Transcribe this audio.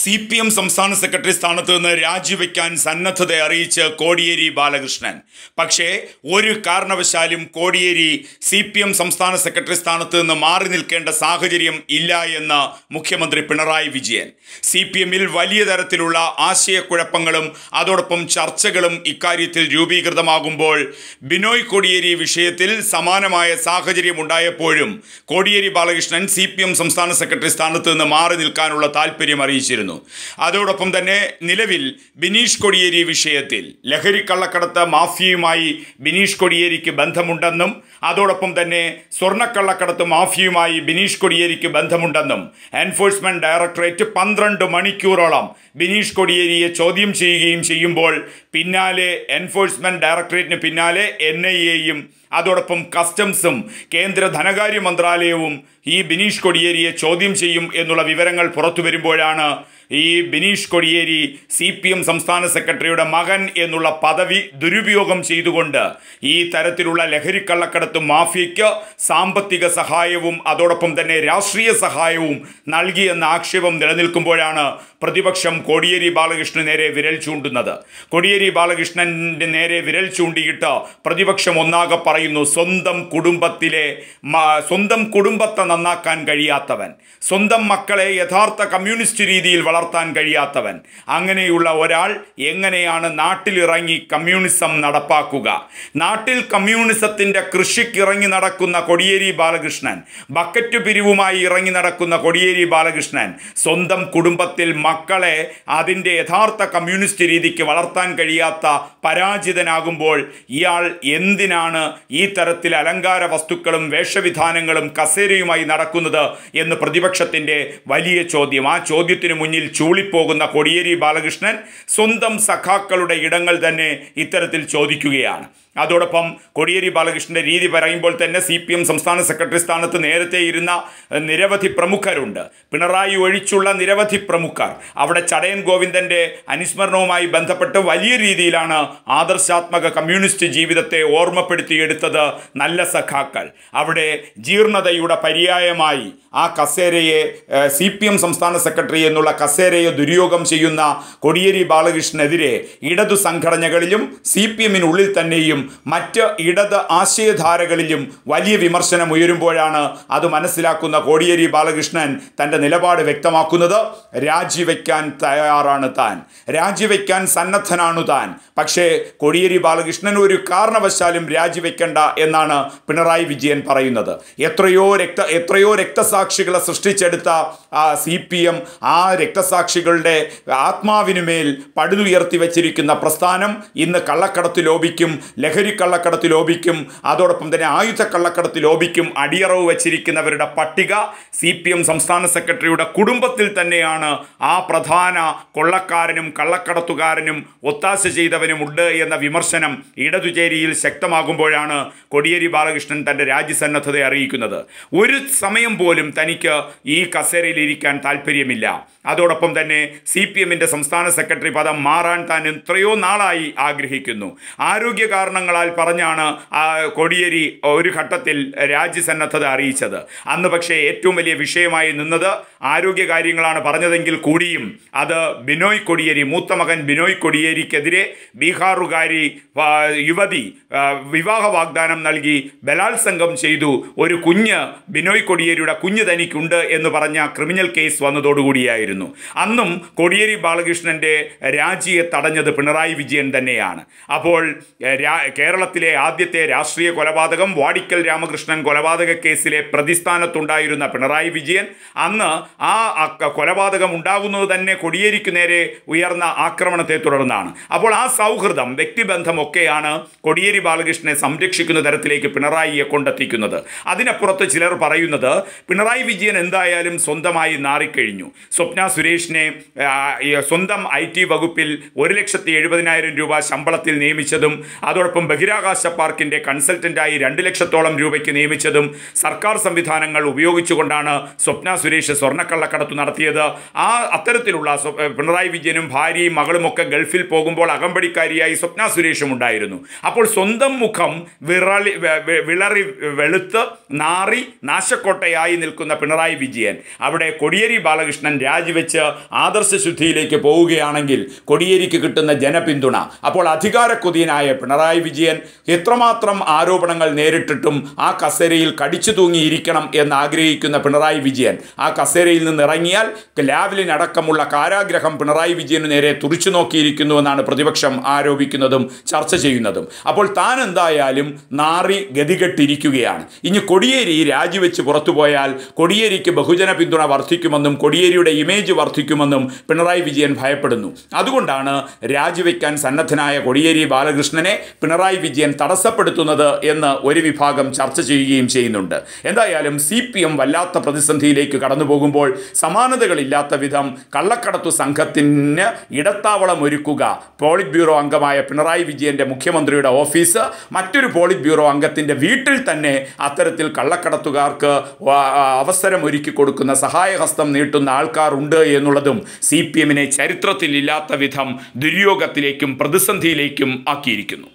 C P M സംസ്ഥാന secretary സ്ഥാനത്ത് നിന്ന് രാജിവെക്കാൻ സന്നദ്ധത അറിയിച്ച് കോടിയേരി ബാലകൃഷ്ണൻ പക്ഷേ ഒരു കാരണവശാലും കോടിയേരി സി പി എം സംസ്ഥാന സെക്രട്ടറി സ്ഥാനത്ത് നിന്ന് മാറി നിൽക്കേണ്ട സാഹചര്യം ഇല്ല എന്ന് മുഖ്യമന്ത്രി പിണറായി വിജയൻ സി പി എമ്മിൽ വലിയ തരത്തിലുള്ള ആശയക്കുഴപ്പങ്ങളും അതോടൊപ്പം ചർച്ചകളും ഇക്കാര്യത്തിൽ രൂപീകൃതമാകുമ്പോൾ ബിനോയ് കോടിയേരി വിഷയത്തിൽ സമാനമായ സാഹചര്യം ഉണ്ടായപ്പോഴും കോടിയേരി ബാലകൃഷ്ണൻ സി സംസ്ഥാന സെക്രട്ടറി സ്ഥാനത്ത് നിന്ന് മാറി നിൽക്കാനുള്ള താല്പര്യം അറിയിച്ചിരുന്നു ഉണ്ടായിരുന്നു അതോടൊപ്പം തന്നെ നിലവിൽ ബിനീഷ് കൊടിയേരി വിഷയത്തിൽ ലഹരി കള്ളക്കടത്ത് മാഫിയയുമായി ബിനീഷ് കൊടിയേരിക്ക് ബന്ധമുണ്ടെന്നും അതോടൊപ്പം തന്നെ സ്വർണ്ണക്കള്ളക്കടത്ത് മാഫിയയുമായി ബിനീഷ് കൊടിയേരിക്ക് ബന്ധമുണ്ടെന്നും എൻഫോഴ്സ്മെന്റ് ഡയറക്ടറേറ്റ് പന്ത്രണ്ട് മണിക്കൂറോളം ബിനീഷ് കൊടിയേരിയെ ചോദ്യം ചെയ്യുകയും ചെയ്യുമ്പോൾ പിന്നാലെ എൻഫോഴ്സ്മെന്റ് ഡയറക്ടറേറ്റിന് പിന്നാലെ എൻ ഐ എയും അതോടൊപ്പം കസ്റ്റംസും കേന്ദ്ര ധനകാര്യ മന്ത്രാലയവും ഈ ബിനീഷ് കൊടിയേരിയെ ചോദ്യം ചെയ്യും എന്നുള്ള വിവരങ്ങൾ പുറത്തു വരുമ്പോഴാണ് ഈ Bineesh Kodiyeri C P M സംസ്ഥാന സെക്രട്ടറിയുടെ മകൻ എന്നുള്ള പദവി ദുരുപയോഗം ചെയ്തുകൊണ്ട് ഈ തരത്തിലുള്ള ലഹരിക്കള്ളക്കടത്ത് മാഫിയയ്ക്ക് സാമ്പത്തിക സഹായവും അതോടൊപ്പം തന്നെ രാഷ്ട്രീയ സഹായവും നൽകിയെന്ന ആക്ഷേപം നിലനിൽക്കുമ്പോഴാണ് പ്രതിപക്ഷം കോടിയേരി ബാലകൃഷ്ണന് നേരെ വിരൽ ചൂണ്ടുന്നത് കോടിയേരി ബാലകൃഷ്ണൻ്റെ നേരെ വിരൽ ചൂണ്ടിയിട്ട് പ്രതിപക്ഷം ഒന്നാകെ പറയുന്നു സ്വന്തം കുടുംബത്തിലെ സ്വന്തം കുടുംബത്തെ നന്നാക്കാൻ കഴിയാത്തവൻ സ്വന്തം മക്കളെ യഥാർത്ഥ കമ്മ്യൂണിസ്റ്റ് രീതിയിൽ വളർത്താൻ കഴിയാത്തവൻ അങ്ങനെയുള്ള ഒരാൾ എങ്ങനെയാണ് നാട്ടിലിറങ്ങി കമ്മ്യൂണിസം നടപ്പാക്കുക നാട്ടിൽ കമ്മ്യൂണിസത്തിൻ്റെ കൃഷിക്കിറങ്ങി നടക്കുന്ന കൊടിയേരി ബാലകൃഷ്ണൻ ബക്കറ്റ് പിരിവുമായി ഇറങ്ങി നടക്കുന്ന കൊടിയേരി ബാലകൃഷ്ണൻ സ്വന്തം കുടുംബത്തിൽ മക്കളെ അതിൻ്റെ യഥാർത്ഥ കമ്മ്യൂണിസ്റ്റ് രീതിക്ക് വളർത്താൻ കഴിയാത്ത പരാജിതനാകുമ്പോൾ ഇയാൾ എന്തിനാണ് ഈ തരത്തിൽ അലങ്കാര വസ്തുക്കളും വേഷവിധാനങ്ങളും കസേരയുമായി നടക്കുന്നത് എന്ന് പ്രതിപക്ഷത്തിൻ്റെ വലിയ ചോദ്യം ആ ചോദ്യത്തിന് മുന്നിൽ ചൂളിപ്പോകുന്ന കോടിയേരി ബാലകൃഷ്ണൻ സ്വന്തം സഖാക്കളുടെ ഇടങ്ങൾ തന്നെ ഇത്തരത്തിൽ ചോദിക്കുകയാണ് അതോടൊപ്പം കോടിയേരി ബാലകൃഷ്ണൻ്റെ രീതി പറയുമ്പോൾ തന്നെ സി പി എം സംസ്ഥാന സെക്രട്ടറി സ്ഥാനത്ത് നേരത്തെ ഇരുന്ന നിരവധി പ്രമുഖരുണ്ട് പിണറായി ഒഴിച്ചുള്ള നിരവധി പ്രമുഖർ അവിടെ ചടയൻ ഗോവിന്ദൻ്റെ അനുസ്മരണവുമായി ബന്ധപ്പെട്ട് വലിയ രീതിയിലാണ് ആദർശാത്മക കമ്മ്യൂണിസ്റ്റ് ജീവിതത്തെ ഓർമ്മപ്പെടുത്തിയെടുത്തത് നല്ല സഖാക്കൾ അവിടെ ജീർണതയുടെ പര്യായമായി ആ കസേരയെ സി പി എം സംസ്ഥാന സെക്രട്ടറി എന്നുള്ള കസേര കസേരയെ ദുര്യോഗം ചെയ്യുന്ന കോടിയേരി ബാലകൃഷ്ണനെതിരെ ഇടതു സംഘടനകളിലും സി പി എമ്മിനുള്ളിൽ തന്നെയും മറ്റ് ഇടത് ആശയധാരകളിലും വലിയ വിമർശനം ഉയരുമ്പോഴാണ് അത് മനസ്സിലാക്കുന്ന കോടിയേരി ബാലകൃഷ്ണൻ തൻ്റെ നിലപാട് വ്യക്തമാക്കുന്നത് രാജിവെക്കാൻ തയ്യാറാണ് താൻ രാജിവെക്കാൻ സന്നദ്ധനാണ് താൻ പക്ഷേ കോടിയേരി ബാലകൃഷ്ണൻ ഒരു കാരണവശാലും രാജിവെക്കേണ്ട എന്നാണ് പിണറായി വിജയൻ പറയുന്നത് എത്രയോ രക്ത എത്രയോ രക്തസാക്ഷികളെ സൃഷ്ടിച്ചെടുത്ത സി പി എം ആ രക്ത രക്തസാക്ഷികളുടെ ആത്മാവിനുമേൽ പടുതുയർത്തി വച്ചിരിക്കുന്ന പ്രസ്ഥാനം ഇന്ന് കള്ളക്കടത്ത് ലോപിക്കും ലഹരി കള്ളക്കടത്ത് ലോപിക്കും അതോടൊപ്പം തന്നെ ആയുധ കള്ളക്കടത്ത് ലോപിക്കും അടിയറവ് വച്ചിരിക്കുന്നവരുടെ പട്ടിക സി പി എം സംസ്ഥാന സെക്രട്ടറിയുടെ കുടുംബത്തിൽ തന്നെയാണ് ആ പ്രധാന കൊള്ളക്കാരനും കള്ളക്കടത്തുകാരനും ഒത്താശ ചെയ്തവനും എന്ന വിമർശനം ഇടതുചേരിയിൽ ശക്തമാകുമ്പോഴാണ് കോടിയേരി ബാലകൃഷ്ണൻ തൻ്റെ രാജ്യസന്നദ്ധത അറിയിക്കുന്നത് ഒരു സമയം പോലും തനിക്ക് ഈ കസേരയിൽ ഇരിക്കാൻ താല്പര്യമില്ല അതോടൊപ്പം അതോടൊപ്പം തന്നെ സി പി എമ്മിൻ്റെ സംസ്ഥാന സെക്രട്ടറി പദം മാറാൻ താൻ എത്രയോ നാളായി ആഗ്രഹിക്കുന്നു ആരോഗ്യ കാരണങ്ങളാൽ പറഞ്ഞാണ് കോടിയേരി ഒരു ഘട്ടത്തിൽ രാജ്യസന്നദ്ധത അറിയിച്ചത് അന്ന് പക്ഷേ ഏറ്റവും വലിയ വിഷയമായി നിന്നത് ആരോഗ്യ കാര്യങ്ങളാണ് പറഞ്ഞതെങ്കിൽ കൂടിയും അത് ബിനോയ് കൊടിയേരി മൂത്ത മകൻ ബിനോയ് കൊടിയേരിക്കെതിരെ ബീഹാറുകാരി യുവതി വിവാഹ വാഗ്ദാനം നൽകി ബലാത്സംഗം ചെയ്തു ഒരു കുഞ്ഞ് ബിനോയ് കൊടിയേരിയുടെ കുഞ്ഞ് തനിക്കുണ്ട് എന്ന് പറഞ്ഞ ക്രിമിനൽ കേസ് വന്നതോടുകൂടിയായിരുന്നു അന്നും കോടിയേരി ബാലകൃഷ്ണൻ്റെ രാജിയെ തടഞ്ഞത് പിണറായി വിജയൻ തന്നെയാണ് അപ്പോൾ കേരളത്തിലെ ആദ്യത്തെ രാഷ്ട്രീയ കൊലപാതകം വാടിക്കൽ രാമകൃഷ്ണൻ കൊലപാതക കേസിലെ പ്രതിസ്ഥാനത്തുണ്ടായിരുന്ന പിണറായി വിജയൻ അന്ന് ആ കൊലപാതകം ഉണ്ടാകുന്നത് തന്നെ കൊടിയേരിക്ക് നേരെ ഉയർന്ന ആക്രമണത്തെ തുടർന്നാണ് അപ്പോൾ ആ സൗഹൃദം വ്യക്തിബന്ധമൊക്കെയാണ് കൊടിയേരി ബാലകൃഷ്ണനെ സംരക്ഷിക്കുന്ന തരത്തിലേക്ക് പിണറായിയെ കൊണ്ടെത്തിക്കുന്നത് അതിനപ്പുറത്ത് ചിലർ പറയുന്നത് പിണറായി വിജയൻ എന്തായാലും സ്വന്തമായി നാറിക്കഴിഞ്ഞു സ്വപ്ന സുരേഷ് സുനീഷിനെ സ്വന്തം ഐ ടി വകുപ്പിൽ ഒരു ലക്ഷത്തി എഴുപതിനായിരം രൂപ ശമ്പളത്തിൽ നിയമിച്ചതും അതോടൊപ്പം ബഹിരാകാശ പാർക്കിൻ്റെ കൺസൾട്ടൻ്റായി രണ്ട് ലക്ഷത്തോളം രൂപയ്ക്ക് നിയമിച്ചതും സർക്കാർ സംവിധാനങ്ങൾ ഉപയോഗിച്ചുകൊണ്ടാണ് സ്വപ്ന സുരേഷ് സ്വർണ്ണക്കള്ളക്കടത്ത് നടത്തിയത് ആ അത്തരത്തിലുള്ള പിണറായി വിജയനും ഭാര്യയും മകളുമൊക്കെ ഗൾഫിൽ പോകുമ്പോൾ അകമ്പടിക്കാരിയായി സ്വപ്ന സുരേഷും ഉണ്ടായിരുന്നു അപ്പോൾ സ്വന്തം മുഖം വിറളി വിളറി വെളുത്ത് നാറി നാശക്കോട്ടയായി നിൽക്കുന്ന പിണറായി വിജയൻ അവിടെ കൊടിയേരി ബാലകൃഷ്ണൻ രാജിവെച്ച് ആദർശ ശുദ്ധിയിലേക്ക് പോവുകയാണെങ്കിൽ കൊടിയേരിക്ക് കിട്ടുന്ന ജനപിന്തുണ അപ്പോൾ അധികാരക്കുതിയനായ പിണറായി വിജയൻ എത്രമാത്രം ആരോപണങ്ങൾ നേരിട്ടിട്ടും ആ കസേരയിൽ കടിച്ചു തൂങ്ങിയിരിക്കണം എന്ന് ആഗ്രഹിക്കുന്ന പിണറായി വിജയൻ ആ കസേരയിൽ നിന്ന് ഇറങ്ങിയാൽ ലാവ്ലിനടക്കമുള്ള കാരാഗ്രഹം പിണറായി വിജയന് നേരെ തുറിച്ചു നോക്കിയിരിക്കുന്നുവെന്നാണ് പ്രതിപക്ഷം ആരോപിക്കുന്നതും ചർച്ച ചെയ്യുന്നതും അപ്പോൾ താൻ എന്തായാലും നാറി ഗതികെട്ടിരിക്കുകയാണ് ഇനി കൊടിയേരി രാജിവെച്ച് പുറത്തുപോയാൽ കൊടിയേരിക്ക് ബഹുജന പിന്തുണ വർദ്ധിക്കുമെന്നും കൊടിയേരിയുടെ ഇമേജ് വർദ്ധിക്കുമെന്നും പിണറായി വിജയൻ ഭയപ്പെടുന്നു അതുകൊണ്ടാണ് രാജിവെക്കാൻ സന്നദ്ധനായ കൊടിയേരി ബാലകൃഷ്ണനെ പിണറായി വിജയൻ തടസ്സപ്പെടുത്തുന്നത് എന്ന് ഒരു വിഭാഗം ചർച്ച ചെയ്യുകയും ചെയ്യുന്നുണ്ട് എന്തായാലും സി പി എം വല്ലാത്ത പ്രതിസന്ധിയിലേക്ക് കടന്നു പോകുമ്പോൾ സമാനതകളില്ലാത്ത വിധം കള്ളക്കടത്തു സംഘത്തിന് ഇടത്താവളം ഒരുക്കുക പോളിറ്റ് ബ്യൂറോ അംഗമായ പിണറായി വിജയന്റെ മുഖ്യമന്ത്രിയുടെ ഓഫീസ് മറ്റൊരു പോളിറ്റ് ബ്യൂറോ അംഗത്തിന്റെ വീട്ടിൽ തന്നെ അത്തരത്തിൽ കള്ളക്കടത്തുകാർക്ക് അവസരം ഒരുക്കി കൊടുക്കുന്ന സഹായഹസ്തം നീട്ടുന്ന ആൾക്കാരുണ്ട് എന്നുള്ളതും സി പി എമ്മിനെ ചരിത്രത്തിലില്ലാത്ത വിധം ദുര്യോഗത്തിലേക്കും പ്രതിസന്ധിയിലേക്കും ആക്കിയിരിക്കുന്നു